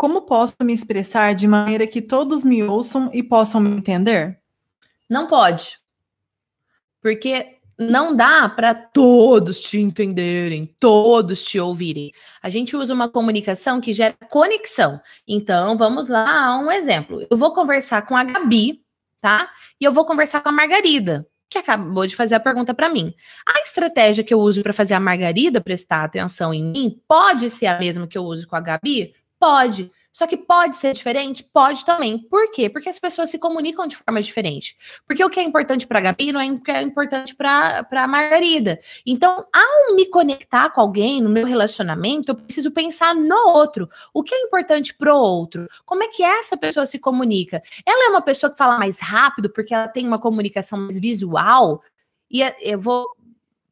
Como posso me expressar de maneira que todos me ouçam e possam me entender? Não pode. Porque não dá para todos te entenderem, todos te ouvirem. A gente usa uma comunicação que gera conexão. Então, vamos lá, um exemplo. Eu vou conversar com a Gabi, tá? E eu vou conversar com a Margarida, que acabou de fazer a pergunta para mim. A estratégia que eu uso para fazer a Margarida prestar atenção em mim pode ser a mesma que eu uso com a Gabi? Pode. Só que pode ser diferente? Pode também. Por quê? Porque as pessoas se comunicam de forma diferente. Porque o que é importante para a Gabi não é, é importante para a Margarida. Então, ao me conectar com alguém no meu relacionamento, eu preciso pensar no outro. O que é importante para o outro? Como é que essa pessoa se comunica? Ela é uma pessoa que fala mais rápido porque ela tem uma comunicação mais visual? E eh, eu vou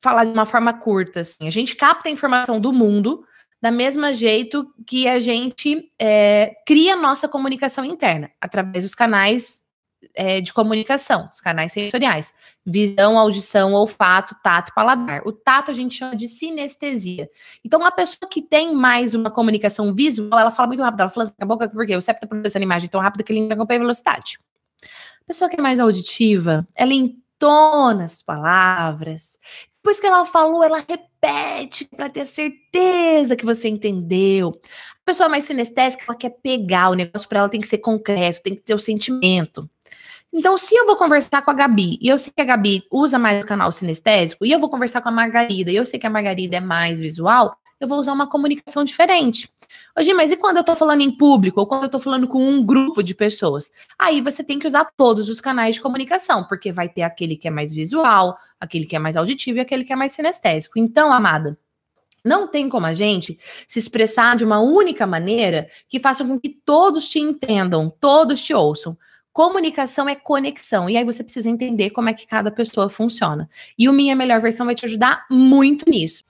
falar de uma forma curta, assim. A gente capta a informação do mundo da mesma jeito que a gente é, cria nossa comunicação interna, através dos canais é, de comunicação, os canais sensoriais. Visão, audição, olfato, tato, paladar. O tato a gente chama de sinestesia. Então, uma pessoa que tem mais uma comunicação visual, ela fala muito rápido, ela fala assim, a boca, porque o septo está processando imagem tão rápido que ele acompanha a velocidade. A pessoa que é mais auditiva, ela entona as palavras depois que ela falou, ela repete para ter certeza que você entendeu. A pessoa mais sinestésica, ela quer pegar o negócio para ela, tem que ser concreto, tem que ter o sentimento. Então, se eu vou conversar com a Gabi, e eu sei que a Gabi usa mais o canal sinestésico, e eu vou conversar com a Margarida, e eu sei que a Margarida é mais visual, eu vou usar uma comunicação diferente. Hoje, mas e quando eu estou falando em público ou quando eu estou falando com um grupo de pessoas? Aí você tem que usar todos os canais de comunicação, porque vai ter aquele que é mais visual, aquele que é mais auditivo e aquele que é mais sinestésico. Então, amada, não tem como a gente se expressar de uma única maneira que faça com que todos te entendam, todos te ouçam. Comunicação é conexão. E aí você precisa entender como é que cada pessoa funciona. E o Minha é Melhor Versão vai te ajudar muito nisso.